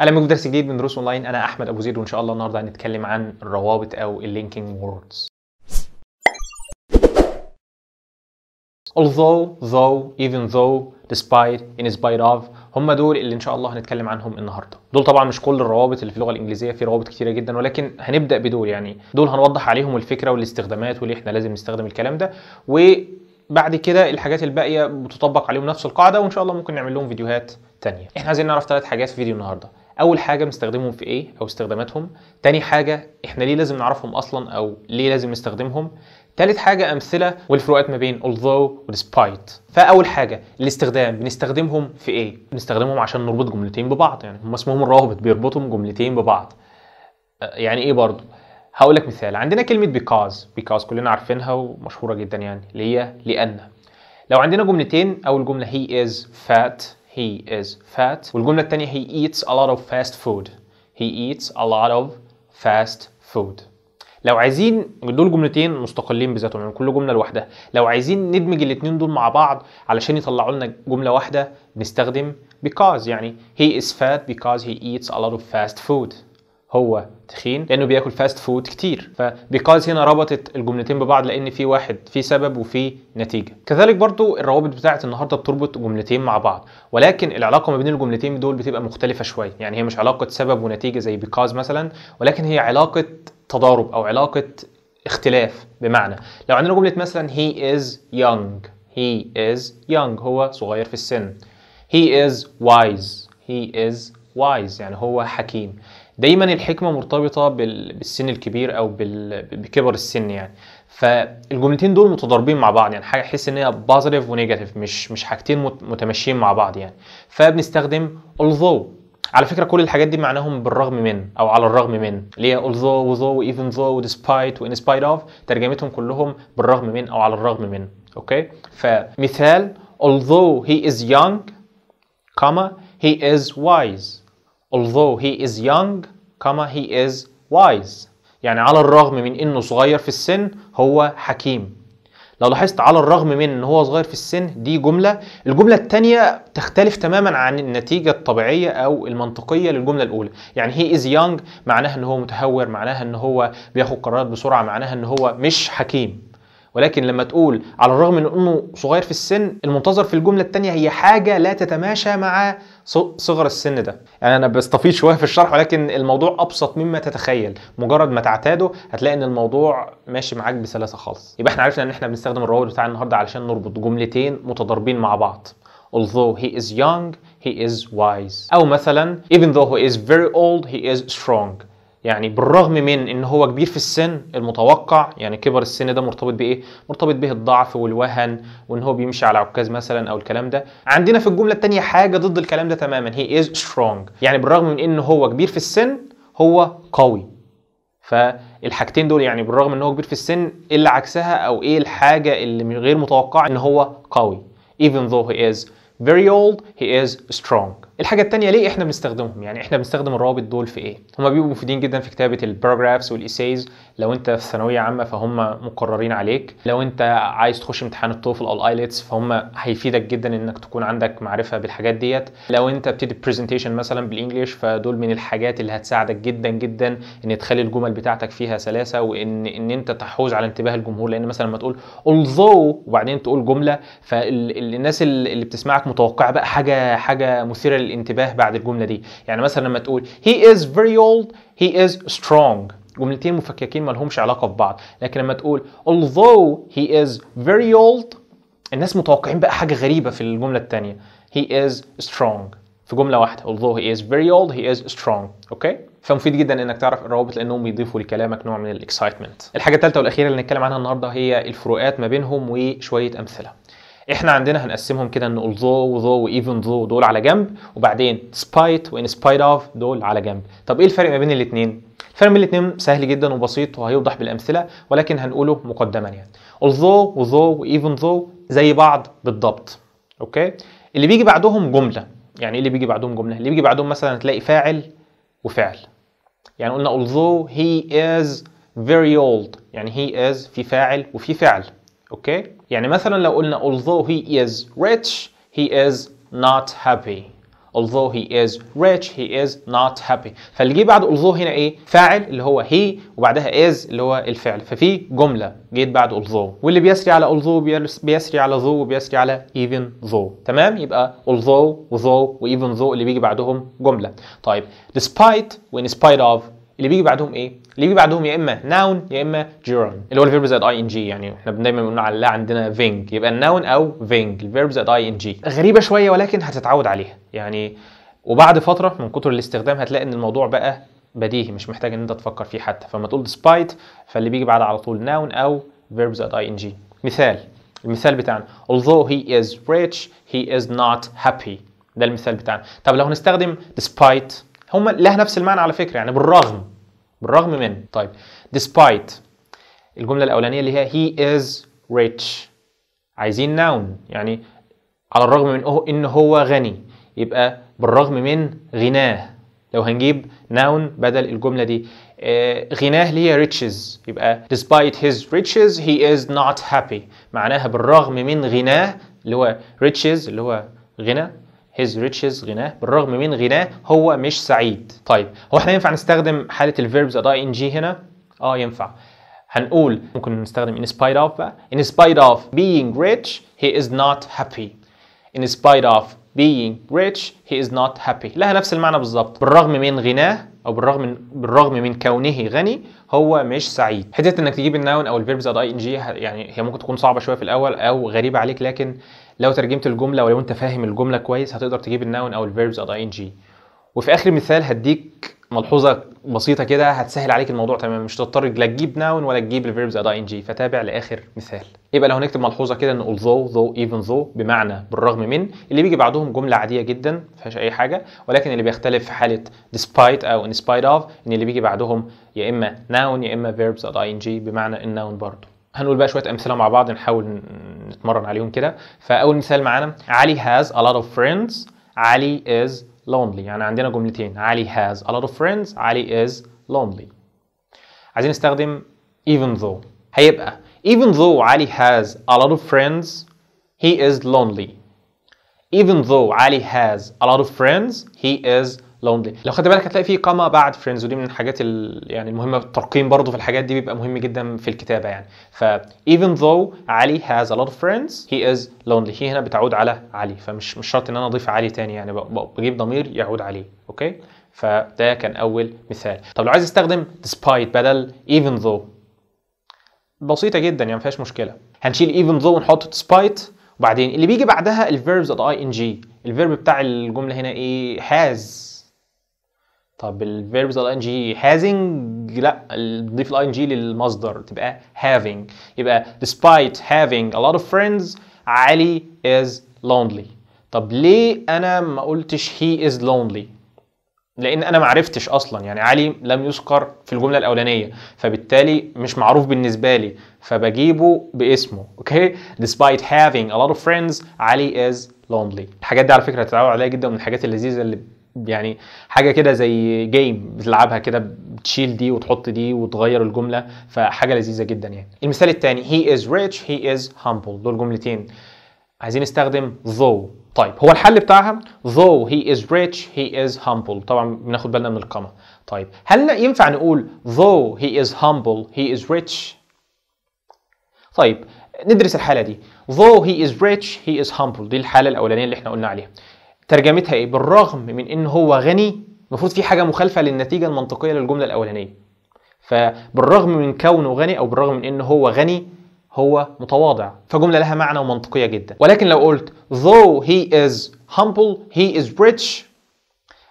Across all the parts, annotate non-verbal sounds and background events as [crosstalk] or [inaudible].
اهلا بيكم في درس جديد من دروس اونلاين انا احمد ابو زيد وان شاء الله النهارده هنتكلم عن الروابط او اللينكينج ووردز although though even though despite in spite of هم دول اللي ان شاء الله هنتكلم عنهم النهارده دول طبعا مش كل الروابط اللي في اللغه الانجليزيه في روابط كتيره جدا ولكن هنبدا بدول يعني دول هنوضح عليهم الفكره والاستخدامات وليه احنا لازم نستخدم الكلام ده وبعد كده الحاجات الباقيه بتطبق عليهم نفس القاعده وان شاء الله ممكن نعمل لهم فيديوهات تانية احنا عايزين نعرف ثلاث حاجات في فيديو النهارده اول حاجه بنستخدمهم في ايه او استخداماتهم تاني حاجه احنا ليه لازم نعرفهم اصلا او ليه لازم نستخدمهم تالت حاجة أمثلة والفروقات ما بين although و despite فأول حاجة الاستخدام بنستخدمهم في إيه؟ بنستخدمهم عشان نربط جملتين ببعض يعني هم اسمهم الرابط بيربطهم جملتين ببعض أه، يعني إيه برضه؟ هقول لك مثال عندنا كلمة because because كلنا عارفينها ومشهورة جدا يعني اللي هي لأن لو عندنا جملتين أول جملة he is fat he is fat والجملة الثانية he eats a lot of fast food he eats a lot of fast food لو عايزين دول جملتين مستقلين بذاتهم يعني كل جمله لوحدها لو عايزين ندمج الاثنين دول مع بعض علشان يطلعوا لنا جمله واحده بنستخدم because يعني he is fat because he eats a lot of fast food هو تخين لانه بياكل فاست فود كتير فبيقاز هنا ربطت الجملتين ببعض لان في واحد في سبب وفي نتيجه كذلك برضو الروابط بتاعه النهارده بتربط جملتين مع بعض ولكن العلاقه ما بين الجملتين دول بتبقى مختلفه شويه يعني هي مش علاقه سبب ونتيجه زي بيقاز مثلا ولكن هي علاقه تضارب او علاقه اختلاف بمعنى لو عندنا جمله مثلا هي از يونج هي از يونج هو صغير في السن هي از وايز هي از وايز يعني هو حكيم دايما الحكمه مرتبطه بالسن الكبير او بكبر السن يعني فالجملتين دول متضاربين مع بعض يعني حاجه تحس ان هي بوزيتيف ونيجاتيف مش مش حاجتين متمشين مع بعض يعني فبنستخدم although على فكره كل الحاجات دي معناهم بالرغم من او على الرغم من اللي هي although وذو even though despite وin spite of ترجمتهم كلهم بالرغم من او على الرغم من اوكي فمثال although he is young comma he is wise although he is young comma he is wise يعني على الرغم من انه صغير في السن هو حكيم لو لاحظت على الرغم من ان هو صغير في السن دي جمله الجمله التانية تختلف تماما عن النتيجه الطبيعيه او المنطقيه للجمله الاولى يعني he is young معناها ان هو متهور معناها ان هو بياخد قرارات بسرعه معناها ان هو مش حكيم ولكن لما تقول على الرغم من انه صغير في السن المنتظر في الجمله الثانيه هي حاجه لا تتماشى مع صغر السن ده يعني انا بستفيض شويه في الشرح ولكن الموضوع ابسط مما تتخيل مجرد ما تعتاده هتلاقي ان الموضوع ماشي معاك بسلاسه خالص يبقى احنا عرفنا ان احنا بنستخدم الروابط بتاع النهارده علشان نربط جملتين متضاربين مع بعض although he is young he is wise أو مثلا even though he is very old he is strong يعني بالرغم من ان هو كبير في السن المتوقع يعني كبر السن ده مرتبط بايه مرتبط به الضعف والوهن وان هو بيمشي على عكاز مثلا او الكلام ده عندنا في الجمله الثانيه حاجه ضد الكلام ده تماما هي از سترونج يعني بالرغم من ان هو كبير في السن هو قوي فالحاجتين دول يعني بالرغم ان هو كبير في السن ايه اللي عكسها او ايه الحاجه اللي غير متوقعه ان هو قوي even though he is very old he is strong الحاجه التانية ليه احنا بنستخدمهم يعني احنا بنستخدم الروابط دول في ايه هما بيبقوا مفيدين جدا في كتابه الباراجرافز والايسايز لو انت في ثانويه عامه فهم مقررين عليك لو انت عايز تخش امتحان التوفل او الايلتس فهم هيفيدك جدا انك تكون عندك معرفه بالحاجات ديت لو انت بتدي برزنتيشن مثلا بالانجلش فدول من الحاجات اللي هتساعدك جدا جدا ان تخلي الجمل بتاعتك فيها سلاسه وان ان انت تحوز على انتباه الجمهور لان مثلا لما تقول although وبعدين تقول جمله فالناس اللي بتسمعك متوقعه بقى حاجه حاجه مثيره للانتباه بعد الجمله دي يعني مثلا لما تقول he is very old he is strong جملتين مفككين ما لهمش علاقه ببعض لكن لما تقول although he is very old الناس متوقعين بقى حاجه غريبه في الجمله الثانيه he is strong في جمله واحده although he is very old he is strong اوكي okay? فمفيد جدا انك تعرف الروابط لانهم بيضيفوا لكلامك نوع من الاكسايتمنت الحاجه الثالثه والاخيره اللي هنتكلم عنها النهارده هي الفروقات ما بينهم وشويه امثله احنا عندنا هنقسمهم كده ان although و though even though دول على جنب وبعدين spite و in spite of دول على جنب طب ايه الفرق ما بين الاثنين الفرق بين الاثنين سهل جدا وبسيط وهيوضح بالامثله ولكن هنقوله مقدما يعني although و even though زي بعض بالضبط اوكي اللي بيجي بعدهم جمله يعني ايه اللي بيجي بعدهم جمله اللي بيجي بعدهم مثلا هتلاقي فاعل وفعل يعني قلنا although he is very old يعني he is في فاعل وفي فعل اوكي يعني مثلا لو قلنا although he is rich he is not happy although he is rich he is not happy فاللي جه بعد although هنا ايه فاعل اللي هو he وبعدها is اللي هو الفعل ففي جمله جيت بعد although واللي بيسري على although بيسري على though وبيسري على even though تمام يبقى although و though و even though اللي بيجي بعدهم جمله طيب despite وان spite of اللي بيجي بعدهم ايه اللي بيجي بعدهم يا اما ناون يا اما جيرون اللي هو الفيرب زائد اي ان جي يعني احنا دايما بنقول على لا عندنا فينج يبقى الناون او فينج الفيرب زائد اي ان جي غريبه شويه ولكن هتتعود عليها يعني وبعد فتره من كتر الاستخدام هتلاقي ان الموضوع بقى بديهي مش محتاج ان انت تفكر فيه حتى فما تقول ديسبايت فاللي بيجي بعد على طول ناون او فيرب زائد جي مثال المثال بتاعنا although he is rich he is not happy ده المثال بتاعنا طب لو هنستخدم despite هم لها نفس المعنى على فكره يعني بالرغم بالرغم من طيب despite الجمله الاولانيه اللي هي he is rich عايزين noun يعني على الرغم من أه، ان هو غني يبقى بالرغم من غناه لو هنجيب noun بدل الجمله دي آه، غناه اللي هي riches يبقى despite his riches he is not happy معناها بالرغم من غناه اللي هو riches اللي هو غنى his riches غناه بالرغم من غناه هو مش سعيد طيب هو احنا ينفع نستخدم حالة الفيربز ان جي هنا اه ينفع هنقول ممكن نستخدم in spite of بقى in spite of being rich he is not happy in spite of being rich he is not happy لها نفس المعنى بالظبط بالرغم من غناه او بالرغم من بالرغم من كونه غني هو مش سعيد حته انك تجيب الناون او الفيربز ان جي يعني هي ممكن تكون صعبه شويه في الاول او غريبه عليك لكن لو ترجمت الجمله ولو انت فاهم الجمله كويس هتقدر تجيب الناون او الفيربز اد ان جي وفي اخر مثال هديك ملحوظه بسيطه كده هتسهل عليك الموضوع تماما مش هتضطر لا تجيب ناون ولا تجيب الفيربز اد ان جي فتابع لاخر مثال يبقى لو هنكتب ملحوظه كده ان although though even though بمعنى بالرغم من اللي بيجي بعدهم جمله عاديه جدا ما فيهاش اي حاجه ولكن اللي بيختلف في حاله despite او in spite of ان اللي بيجي بعدهم يا اما noun يا اما verbs اد ان جي بمعنى الناون برضه هنقول بقى شويه امثله مع بعض نحاول نتمرن عليهم كده فاول مثال معانا علي has a lot of friends علي is lonely يعني عندنا جملتين علي has a lot of friends علي is lonely عايزين نستخدم even though هيبقى even though علي has a lot of friends he is lonely even though علي has a lot of friends he is لونلي لو خدت بالك هتلاقي في قامه بعد فريندز ودي من الحاجات يعني المهمه الترقيم برضه في الحاجات دي بيبقى مهم جدا في الكتابه يعني ف even though علي has a lot of friends he is lonely هي هنا بتعود على علي فمش مش شرط ان انا اضيف علي تاني يعني بجيب ضمير يعود عليه اوكي فده كان اول مثال طب لو عايز استخدم despite بدل even though بسيطه جدا يعني ما فيهاش مشكله هنشيل even though ونحط despite وبعدين اللي بيجي بعدها الفيربز جي الفيرب بتاع الجمله هنا ايه has طب ال verbs ال ing having لا نضيف ال ing للمصدر تبقى having يبقى despite having a lot of friends علي is lonely طب ليه انا ما قلتش he is lonely لان انا ما عرفتش اصلا يعني علي لم يذكر في الجمله الاولانيه فبالتالي مش معروف بالنسبه لي فبجيبه باسمه اوكي despite having a lot of friends علي is lonely الحاجات دي على فكره هتتعود عليها جدا من الحاجات اللذيذه اللي يعني حاجه كده زي جيم بتلعبها كده بتشيل دي وتحط دي وتغير الجمله فحاجه لذيذه جدا يعني المثال الثاني he is rich he is humble دول جملتين عايزين نستخدم though طيب هو الحل بتاعها though he is rich he is humble طبعا بناخد بالنا من القمه طيب هل ينفع نقول though he is humble he is rich طيب ندرس الحاله دي though he is rich he is humble دي الحاله الاولانيه اللي احنا قلنا عليها ترجمتها ايه بالرغم من ان هو غني المفروض في حاجه مخالفه للنتيجه المنطقيه للجمله الاولانيه فبالرغم من كونه غني او بالرغم من ان هو غني هو متواضع فجمله لها معنى ومنطقيه جدا ولكن لو قلت though he is humble he is rich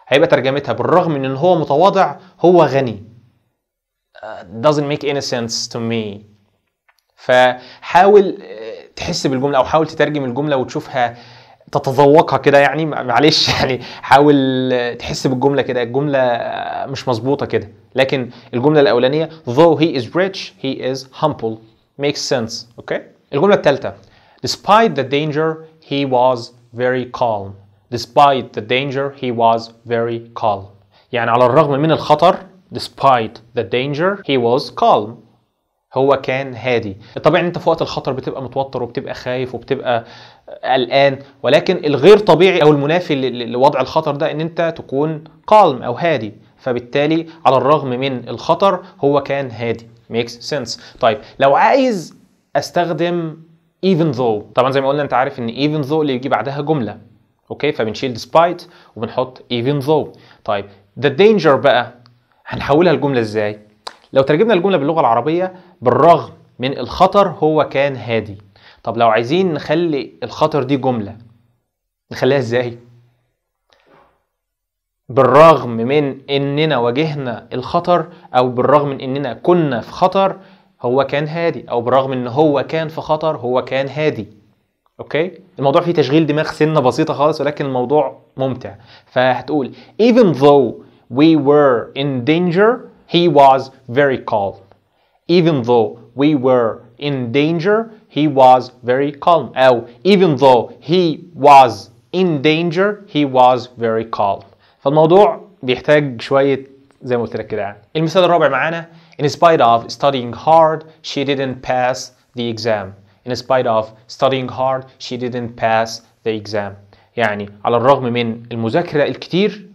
هيبقى ترجمتها بالرغم من ان هو متواضع هو غني uh, doesn't make any sense to me فحاول uh, تحس بالجمله او حاول تترجم الجمله وتشوفها تتذوقها كده يعني معلش يعني حاول تحس بالجمله كده الجمله مش مظبوطه كده لكن الجمله الاولانيه though he is rich he is humble makes sense اوكي okay? الجمله الثالثه despite the danger he was very calm despite the danger he was very calm يعني على الرغم من الخطر despite the danger he was calm هو كان هادي الطبيعي ان انت في وقت الخطر بتبقى متوتر وبتبقى خايف وبتبقى قلقان ولكن الغير طبيعي او المنافي لوضع الخطر ده ان انت تكون قالم او هادي فبالتالي على الرغم من الخطر هو كان هادي ميكس سنس طيب لو عايز استخدم even though طبعا زي ما قلنا انت عارف ان even though اللي بيجي بعدها جمله اوكي فبنشيل despite وبنحط even though طيب the danger بقى هنحولها لجمله ازاي لو ترجمنا الجملة باللغة العربية بالرغم من الخطر هو كان هادي طب لو عايزين نخلي الخطر دي جملة نخليها ازاي؟ بالرغم من اننا واجهنا الخطر او بالرغم من اننا كنا في خطر هو كان هادي او بالرغم ان هو كان في خطر هو كان هادي اوكي الموضوع فيه تشغيل دماغ سنه بسيطه خالص ولكن الموضوع ممتع فهتقول even though we were in danger he was very calm. Even though we were in danger, he was very calm. Oh, even though he was in danger, he was very calm. فالموضوع بيحتاج شوية زي ما قلت لك كده يعني. المثال الرابع معانا In spite of studying hard, she didn't pass the exam. In spite of studying hard, she didn't pass the exam. يعني على الرغم من المذاكرة الكتير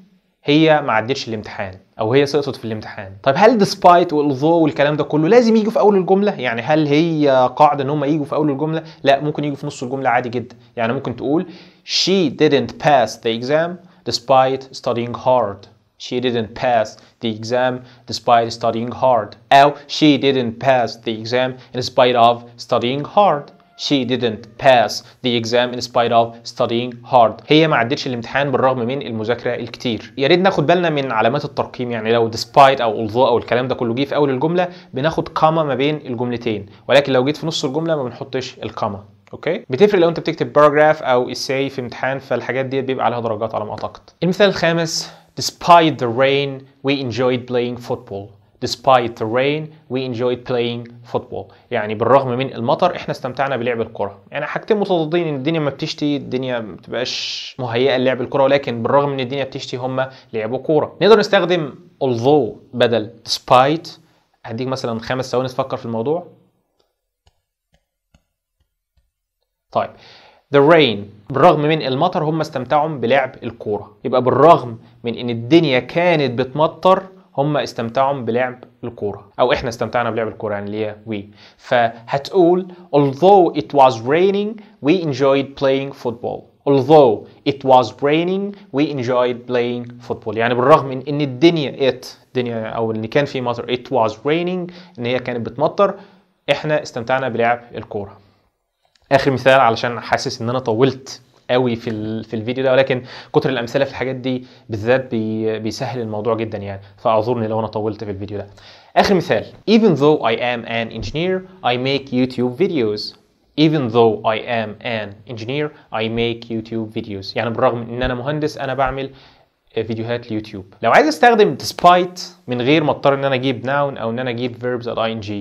هي ما عدتش الامتحان او هي سقطت في الامتحان طيب هل ديسبايت والذو والكلام ده كله لازم يجوا في اول الجمله يعني هل هي قاعده ان هم يجوا في اول الجمله لا ممكن يجوا في نص الجمله عادي جدا يعني ممكن تقول she didn't pass the exam despite studying hard she didn't pass the exam despite studying hard او she didn't pass the exam in spite of studying hard she didn't pass the exam in spite of studying hard هي ما عدتش الامتحان بالرغم من المذاكره الكتير يا ريت ناخد بالنا من علامات الترقيم يعني لو despite او although او الكلام ده كله جه في اول الجمله بناخد كاما ما بين الجملتين ولكن لو جيت في نص الجمله ما بنحطش الكاما اوكي بتفرق لو انت بتكتب باراجراف او اساي في امتحان فالحاجات دي بيبقى عليها درجات على ما اعتقد المثال الخامس despite the rain we enjoyed playing football despite the rain we enjoyed playing football يعني بالرغم من المطر احنا استمتعنا بلعب الكرة يعني حاجتين متضادين ان الدنيا ما بتشتي الدنيا ما بتبقاش مهيئة للعب الكرة ولكن بالرغم ان الدنيا بتشتي هم لعبوا كورة نقدر نستخدم although بدل despite هديك مثلا خمس ثواني تفكر في الموضوع طيب the rain بالرغم من المطر هم استمتعوا بلعب الكورة يبقى بالرغم من ان الدنيا كانت بتمطر هم استمتعوا بلعب الكورة أو إحنا استمتعنا بلعب الكورة يعني ليه we فهتقول although it was raining we enjoyed playing football although it was raining we enjoyed playing football يعني بالرغم من ان الدنيا it الدنيا او ان كان في مطر it was raining ان هي كانت بتمطر احنا استمتعنا بلعب الكوره اخر مثال علشان حاسس ان انا طولت قوي في في الفيديو ده ولكن كتر الامثله في الحاجات دي بالذات بي بيسهل الموضوع جدا يعني فاعذرني لو انا طولت في الفيديو ده اخر مثال even though I am an engineer I make YouTube videos even though I am an engineer I make YouTube videos يعني بالرغم ان انا مهندس انا بعمل فيديوهات اليوتيوب لو عايز استخدم despite من غير ما اضطر ان انا اجيب noun او ان انا اجيب verbs at ing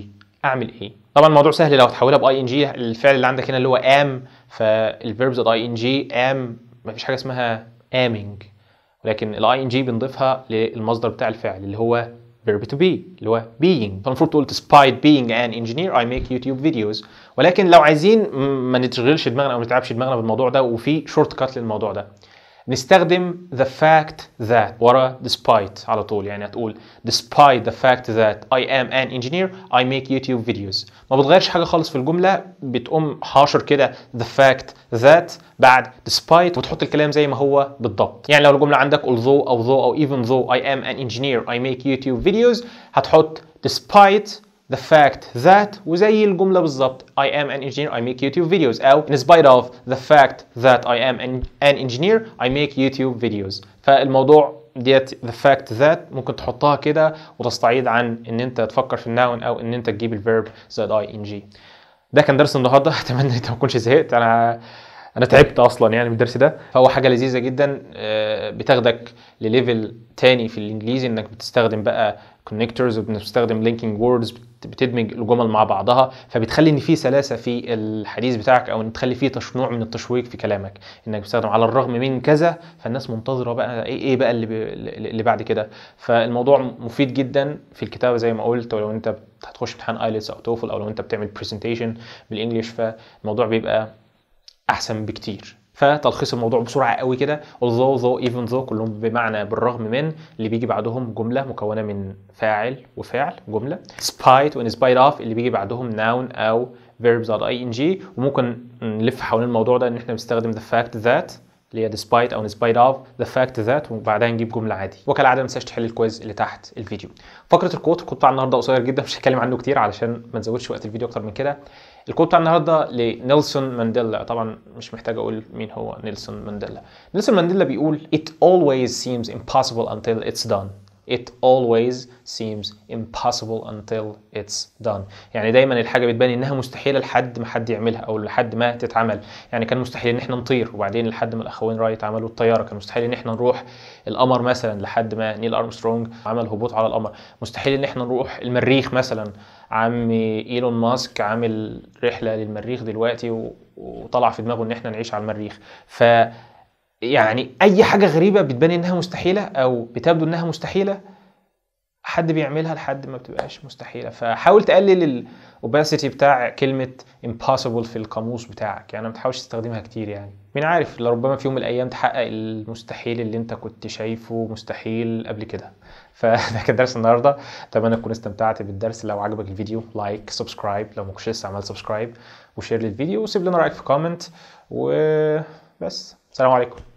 اعمل ايه طبعا الموضوع سهل لو هتحولها باي ان جي الفعل اللي عندك هنا اللي هو ام فالفيربز اي ان جي ام مفيش حاجه اسمها امينج ولكن الاي ان جي بنضيفها للمصدر بتاع الفعل اللي هو verb to be اللي هو being فالمفروض تقول despite being an engineer I make YouTube videos ولكن لو عايزين ما نتشغلش دماغنا او ما نتعبش دماغنا بالموضوع ده وفي شورت كات للموضوع ده نستخدم the fact that ورا despite على طول يعني هتقول despite the fact that I am an engineer I make YouTube videos ما بتغيرش حاجة خالص في الجملة بتقوم حاشر كده the fact that بعد despite وتحط الكلام زي ما هو بالضبط يعني لو الجملة عندك although أو though أو even though I am an engineer I make YouTube videos هتحط despite the fact that وزي الجملة بالظبط I am an engineer I make YouTube videos أو in spite of the fact that I am an, engineer I make YouTube videos فالموضوع ديت the fact that ممكن تحطها كده وتستعيد عن ان انت تفكر في الناون او ان انت تجيب الفيرب زائد اي ان جي ده كان درس النهارده [laughs] اتمنى انت ما تكونش زهقت انا انا تعبت اصلا يعني من الدرس ده فهو حاجه لذيذه جدا آه، بتاخدك لليفل تاني في الانجليزي انك بتستخدم بقى كونكتورز وبتستخدم لينكينج ووردز بتدمج الجمل مع بعضها فبتخلي ان في سلاسه في الحديث بتاعك او ان تخلي فيه نوع من التشويق في كلامك انك بتستخدم على الرغم من كذا فالناس منتظره بقى ايه, إيه بقى اللي, اللي بعد كده فالموضوع مفيد جدا في الكتابه زي ما قلت ولو انت هتخش امتحان ايلتس او توفل او لو انت بتعمل برزنتيشن بالانجلش فالموضوع بيبقى احسن بكتير فتلخيص الموضوع بسرعه قوي كده although though even though كلهم بمعنى بالرغم من اللي بيجي بعدهم جمله مكونه من فاعل وفعل جمله spite وان in spite of اللي بيجي بعدهم noun او verbs.ing وممكن نلف حوالين الموضوع ده ان احنا بنستخدم the fact that اللي هي despite او in spite of the fact that وبعدها نجيب جمله عادي وكالعاده ما تنساش تحل الكويز اللي تحت الفيديو فقره الكوت الكوت بتاع النهارده قصير جدا مش هتكلم عنه كتير علشان ما نزودش وقت الفيديو اكتر من كده الكود بتاع النهارده لنيلسون مانديلا طبعا مش محتاج اقول مين هو نيلسون مانديلا نيلسون مانديلا بيقول it always seems impossible until it's done It always seems impossible until it's done يعني دايما الحاجة بتبان إنها مستحيلة لحد ما حد يعملها أو لحد ما تتعمل يعني كان مستحيل إن احنا نطير وبعدين لحد ما الأخوين رايت عملوا الطيارة كان مستحيل إن احنا نروح القمر مثلا لحد ما نيل أرمسترونج عمل هبوط على القمر مستحيل إن احنا نروح المريخ مثلا عمي ايلون ماسك عامل رحله للمريخ دلوقتي وطلع في دماغه ان احنا نعيش على المريخ ف يعني اي حاجه غريبه بتبان انها مستحيله او بتبدو انها مستحيله حد بيعملها لحد ما بتبقاش مستحيله فحاول تقلل الاوباسيتي بتاع كلمه impossible في القاموس بتاعك يعني ما تحاولش تستخدمها كتير يعني مين عارف لربما في يوم من الايام تحقق المستحيل اللي انت كنت شايفه مستحيل قبل كده [laughs] فده كان درس النهارده اتمنى تكون استمتعت بالدرس لو عجبك الفيديو لايك سبسكرايب لو ما كنتش لسه عملت سبسكرايب وشير للفيديو وسيب لنا رايك في كومنت وبس السلام عليكم